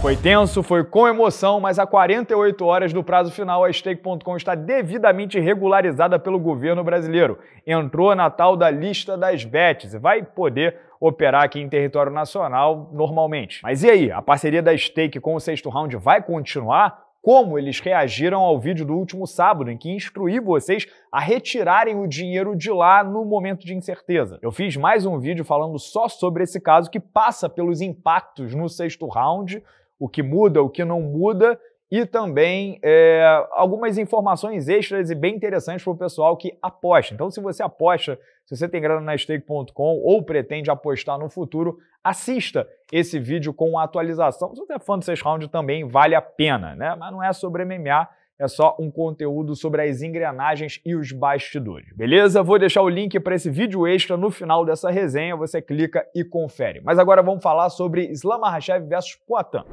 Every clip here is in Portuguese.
Foi tenso, foi com emoção, mas há 48 horas do prazo final, a Stake.com está devidamente regularizada pelo governo brasileiro. Entrou na tal da lista das bets e vai poder operar aqui em território nacional normalmente. Mas e aí, a parceria da Stake com o sexto round vai continuar? como eles reagiram ao vídeo do último sábado, em que instruí vocês a retirarem o dinheiro de lá no momento de incerteza. Eu fiz mais um vídeo falando só sobre esse caso que passa pelos impactos no sexto round, o que muda, o que não muda e também é, algumas informações extras e bem interessantes para o pessoal que aposta. Então, se você aposta, se você tem grana na stake.com ou pretende apostar no futuro, assista esse vídeo com atualização. Se você é fã do 6 round, também vale a pena, né? Mas não é sobre MMA, é só um conteúdo sobre as engrenagens e os bastidores, beleza? Vou deixar o link para esse vídeo extra no final dessa resenha, você clica e confere. Mas agora vamos falar sobre Islam Makhachev versus Poatan.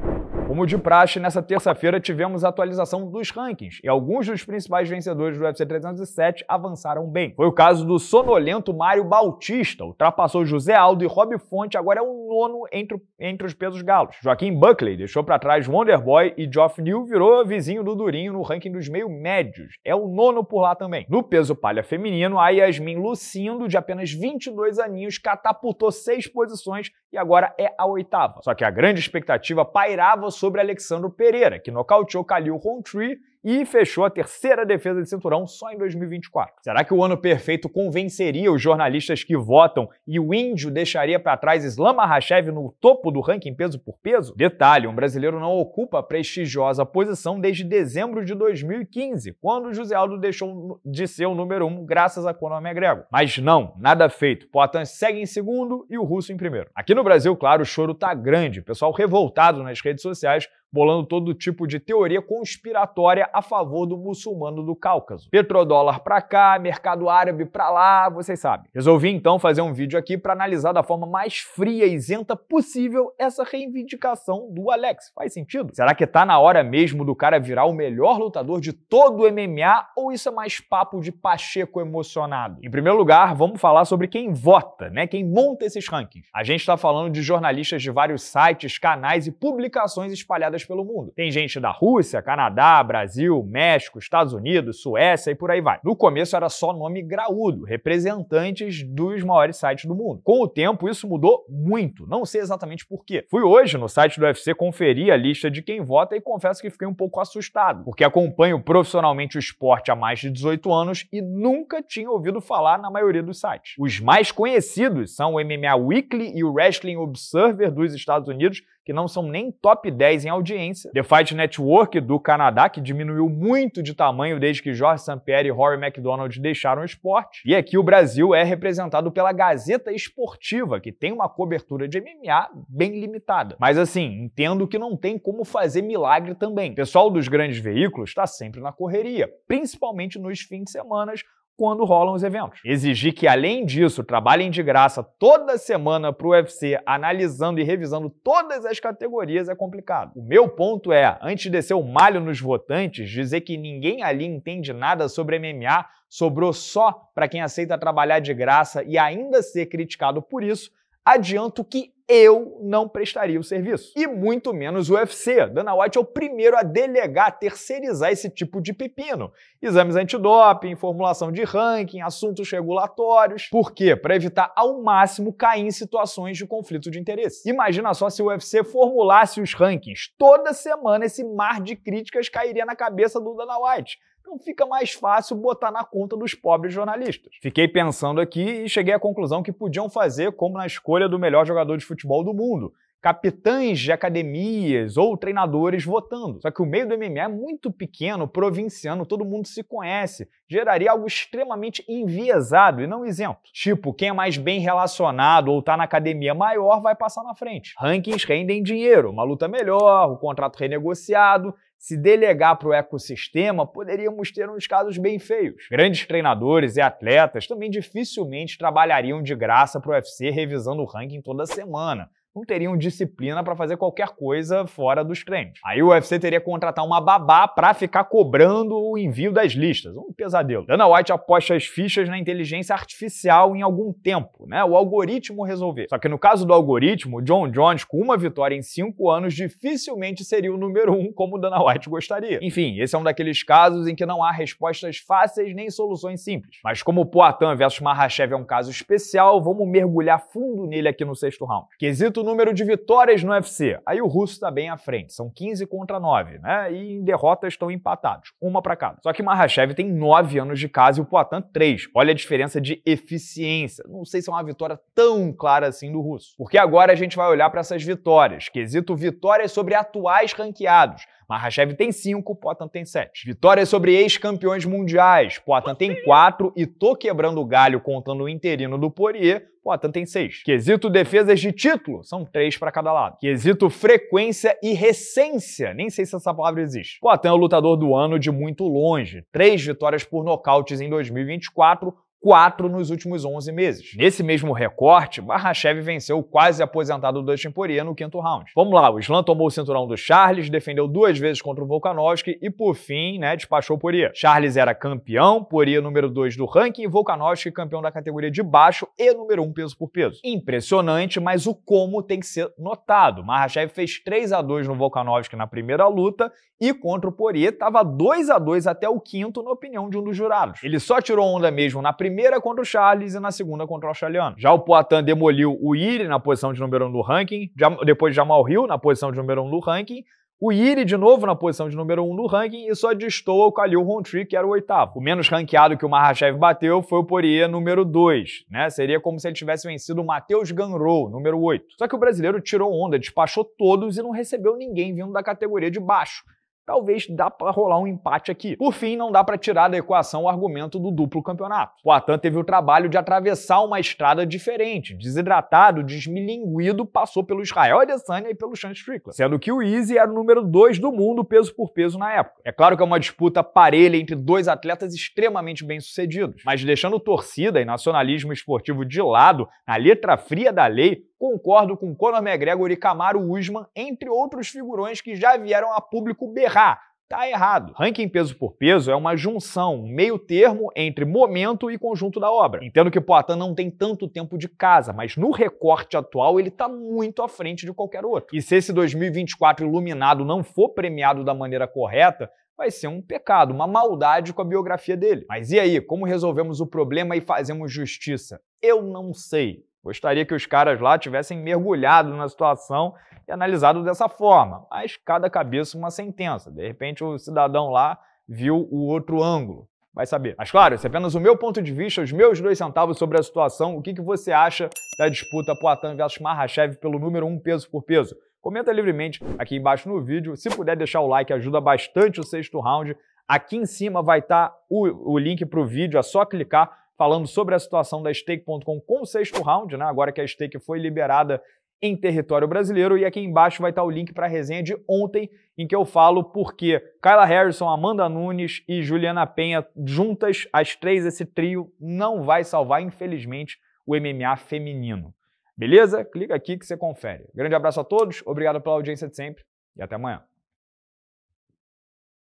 Como de praxe, nessa terça-feira tivemos atualização dos rankings e alguns dos principais vencedores do UFC 307 avançaram bem. Foi o caso do sonolento Mário Bautista, ultrapassou José Aldo e Rob Fonte, agora é o nono entre, entre os pesos galos. Joaquim Buckley deixou para trás Wonderboy e Geoff New virou vizinho do Durinho no ranking dos meio médios. É o nono por lá também. No peso palha feminino, a Yasmin Lucindo, de apenas 22 aninhos, catapultou seis posições e agora é a oitava. Só que a grande expectativa pairava sobre sobre Alexandre Pereira, que nocauteou Khalil Rountree e fechou a terceira defesa de cinturão só em 2024. Será que o ano perfeito convenceria os jornalistas que votam e o índio deixaria para trás Islam Mahashev no topo do ranking peso por peso? Detalhe, um brasileiro não ocupa a prestigiosa posição desde dezembro de 2015, quando José Aldo deixou de ser o número um graças a Conor grega. Mas não, nada feito. Poitin segue em segundo e o russo em primeiro. Aqui no Brasil, claro, o choro tá grande, o pessoal revoltado nas redes sociais bolando todo tipo de teoria conspiratória a favor do muçulmano do Cáucaso. Petrodólar para cá, mercado árabe para lá, vocês sabem. Resolvi então fazer um vídeo aqui para analisar da forma mais fria e isenta possível essa reivindicação do Alex. Faz sentido? Será que tá na hora mesmo do cara virar o melhor lutador de todo o MMA ou isso é mais papo de Pacheco emocionado? Em primeiro lugar, vamos falar sobre quem vota, né? Quem monta esses rankings. A gente está falando de jornalistas de vários sites, canais e publicações espalhadas pelo mundo. Tem gente da Rússia, Canadá, Brasil, México, Estados Unidos, Suécia e por aí vai. No começo era só nome graúdo, representantes dos maiores sites do mundo. Com o tempo, isso mudou muito. Não sei exatamente por quê. Fui hoje no site do UFC conferir a lista de quem vota e confesso que fiquei um pouco assustado, porque acompanho profissionalmente o esporte há mais de 18 anos e nunca tinha ouvido falar na maioria dos sites. Os mais conhecidos são o MMA Weekly e o Wrestling Observer dos Estados Unidos, que não são nem top 10 em audiência audiência. The Fight Network do Canadá, que diminuiu muito de tamanho desde que Jorge Sampieri e Rory MacDonald deixaram o esporte. E aqui o Brasil é representado pela Gazeta Esportiva, que tem uma cobertura de MMA bem limitada. Mas assim, entendo que não tem como fazer milagre também. O pessoal dos grandes veículos está sempre na correria, principalmente nos fins de semana quando rolam os eventos. Exigir que, além disso, trabalhem de graça toda semana para o UFC, analisando e revisando todas as categorias é complicado. O meu ponto é, antes de descer o malho nos votantes, dizer que ninguém ali entende nada sobre MMA, sobrou só para quem aceita trabalhar de graça e ainda ser criticado por isso, adianto que eu não prestaria o serviço. E muito menos o UFC. Dana White é o primeiro a delegar, a terceirizar esse tipo de pepino. Exames antidoping, formulação de ranking, assuntos regulatórios. Por quê? Para evitar ao máximo cair em situações de conflito de interesse. Imagina só se o UFC formulasse os rankings. Toda semana esse mar de críticas cairia na cabeça do Dana White. Então fica mais fácil botar na conta dos pobres jornalistas. Fiquei pensando aqui e cheguei à conclusão que podiam fazer como na escolha do melhor jogador de futebol do mundo capitães de academias ou treinadores votando. Só que o meio do MMA é muito pequeno, provinciano, todo mundo se conhece. Geraria algo extremamente enviesado e não isento. Tipo, quem é mais bem relacionado ou está na academia maior vai passar na frente. Rankings rendem dinheiro, uma luta melhor, o contrato renegociado, se delegar para o ecossistema, poderíamos ter uns casos bem feios. Grandes treinadores e atletas também dificilmente trabalhariam de graça para o UFC revisando o ranking toda semana não teriam disciplina para fazer qualquer coisa fora dos treinos. Aí o UFC teria que contratar uma babá para ficar cobrando o envio das listas. Um pesadelo. Dana White aposta as fichas na inteligência artificial em algum tempo, né? O algoritmo resolver. Só que no caso do algoritmo, John Jones, com uma vitória em cinco anos, dificilmente seria o número um como Dana White gostaria. Enfim, esse é um daqueles casos em que não há respostas fáceis nem soluções simples. Mas como Poatan versus Mahashev é um caso especial, vamos mergulhar fundo nele aqui no sexto round. Quesito número de vitórias no UFC. Aí o russo está bem à frente, são 15 contra 9, né? E em derrotas estão empatados, uma para cada. Só que Mahashev tem 9 anos de casa e o Poitin 3. Olha a diferença de eficiência. Não sei se é uma vitória tão clara assim do russo. Porque agora a gente vai olhar para essas vitórias. Quesito vitórias sobre atuais ranqueados. Mahashev tem 5, Potan tem 7. Vitórias sobre ex-campeões mundiais. Potan tem 4 e tô quebrando o galho contando o interino do Poirier. Potan tem 6. Quesito defesas de título. São 3 para cada lado. Quesito frequência e recência. Nem sei se essa palavra existe. Potan é o lutador do ano de muito longe. 3 vitórias por nocautes em 2024 quatro nos últimos 11 meses. Nesse mesmo recorte, Barrachev venceu o quase aposentado Dustin Poirier no quinto round. Vamos lá, o Slam tomou o cinturão do Charles, defendeu duas vezes contra o Volkanovski e, por fim, né, despachou Poirier. Charles era campeão, Poirier número 2 do ranking e Volkanovski campeão da categoria de baixo e número 1 um peso por peso. Impressionante, mas o como tem que ser notado. Barrachev fez 3 a 2 no Volkanovski na primeira luta e contra o Poirier estava 2 a 2 até o quinto, na opinião de um dos jurados. Ele só tirou onda mesmo na primeira primeira contra o Charles e na segunda contra o australiano. Já o Poitin demoliu o Iri na posição de número 1 um do ranking, depois Jamal Hill na posição de número 1 um do ranking, o Iri de novo na posição de número 1 um do ranking e só destoa o Khalil Rountree, que era o oitavo. O menos ranqueado que o Mahashev bateu foi o Poirier número 2, né? Seria como se ele tivesse vencido o Matheus Ganrou, número 8. Só que o brasileiro tirou onda, despachou todos e não recebeu ninguém vindo da categoria de baixo talvez dá para rolar um empate aqui. Por fim, não dá para tirar da equação o argumento do duplo campeonato. O Atan teve o trabalho de atravessar uma estrada diferente, desidratado, desmilinguido, passou pelo Israel Adesanya e pelo Sean Strickland, sendo que o Easy era o número 2 do mundo peso por peso na época. É claro que é uma disputa parelha entre dois atletas extremamente bem-sucedidos, mas deixando torcida e nacionalismo esportivo de lado, na letra fria da lei, concordo com Conor McGregor e Camaro Usman, entre outros figurões que já vieram a público berrar. Tá errado. Ranking peso por peso é uma junção, um meio termo entre momento e conjunto da obra. Entendo que Poitin não tem tanto tempo de casa, mas no recorte atual ele tá muito à frente de qualquer outro. E se esse 2024 iluminado não for premiado da maneira correta, vai ser um pecado, uma maldade com a biografia dele. Mas e aí, como resolvemos o problema e fazemos justiça? Eu não sei. Gostaria que os caras lá tivessem mergulhado na situação e analisado dessa forma, mas cada cabeça uma sentença. De repente, o cidadão lá viu o outro ângulo. Vai saber. Mas claro, esse é apenas o meu ponto de vista, os meus dois centavos sobre a situação. O que, que você acha da disputa Poitin versus Marrachev pelo número um peso por peso? Comenta livremente aqui embaixo no vídeo. Se puder deixar o like, ajuda bastante o sexto round. Aqui em cima vai estar tá o, o link para o vídeo, é só clicar falando sobre a situação da Stake.com com o sexto round, né? agora que a Stake foi liberada em território brasileiro. E aqui embaixo vai estar o link para a resenha de ontem, em que eu falo por que Kyla Harrison, Amanda Nunes e Juliana Penha, juntas, as três, esse trio, não vai salvar, infelizmente, o MMA feminino. Beleza? Clica aqui que você confere. Grande abraço a todos, obrigado pela audiência de sempre e até amanhã.